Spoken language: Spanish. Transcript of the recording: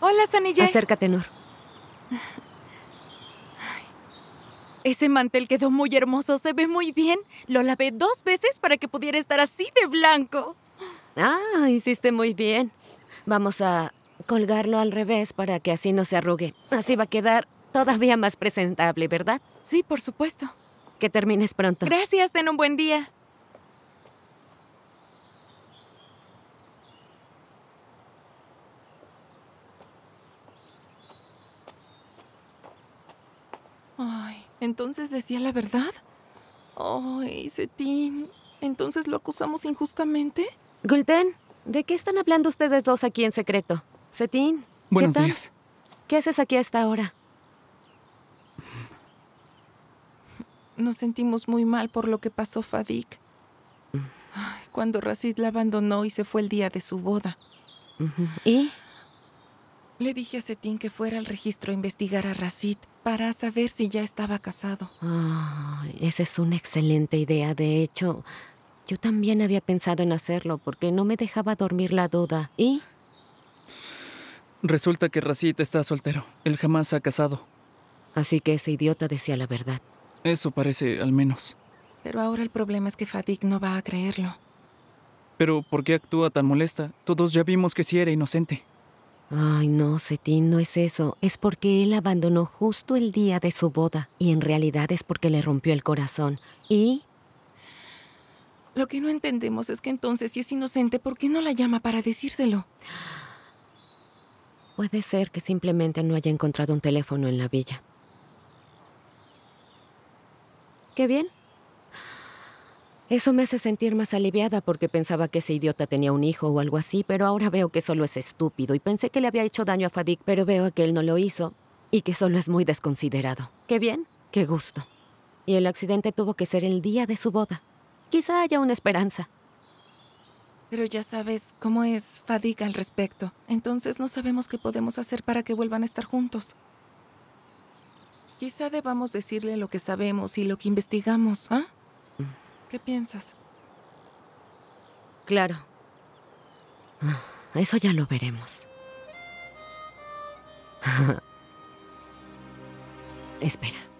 Hola, Sunny Acércate, Nur. Ese mantel quedó muy hermoso, se ve muy bien. Lo lavé dos veces para que pudiera estar así de blanco. Ah, hiciste muy bien. Vamos a colgarlo al revés para que así no se arrugue. Así va a quedar todavía más presentable, ¿verdad? Sí, por supuesto. Que termines pronto. Gracias, ten un buen día. Ay, ¿entonces decía la verdad? Ay, Cetín, ¿entonces lo acusamos injustamente? Gulten, ¿de qué están hablando ustedes dos aquí en secreto? Cetín. Buenos ¿qué días. ¿Qué haces aquí a esta hora? Nos sentimos muy mal por lo que pasó Fadik. Cuando Racid la abandonó y se fue el día de su boda. ¿Y? Le dije a Cetin que fuera al registro a investigar a Racit para saber si ya estaba casado. esa es una excelente idea. De hecho, yo también había pensado en hacerlo porque no me dejaba dormir la duda. ¿Y? Resulta que Racit está soltero. Él jamás se ha casado. Así que ese idiota decía la verdad. Eso parece, al menos. Pero ahora el problema es que Fadik no va a creerlo. Pero, ¿por qué actúa tan molesta? Todos ya vimos que sí era inocente. Ay, no, Cetín, no es eso. Es porque él abandonó justo el día de su boda. Y en realidad es porque le rompió el corazón. ¿Y? Lo que no entendemos es que entonces, si es inocente, ¿por qué no la llama para decírselo? Puede ser que simplemente no haya encontrado un teléfono en la villa. Qué bien. Eso me hace sentir más aliviada porque pensaba que ese idiota tenía un hijo o algo así, pero ahora veo que solo es estúpido y pensé que le había hecho daño a Fadik, pero veo que él no lo hizo y que solo es muy desconsiderado. Qué bien, qué gusto. Y el accidente tuvo que ser el día de su boda. Quizá haya una esperanza. Pero ya sabes cómo es Fadik al respecto. Entonces no sabemos qué podemos hacer para que vuelvan a estar juntos. Quizá debamos decirle lo que sabemos y lo que investigamos, ¿ah? ¿Qué piensas? Claro. Ah, eso ya lo veremos. Espera.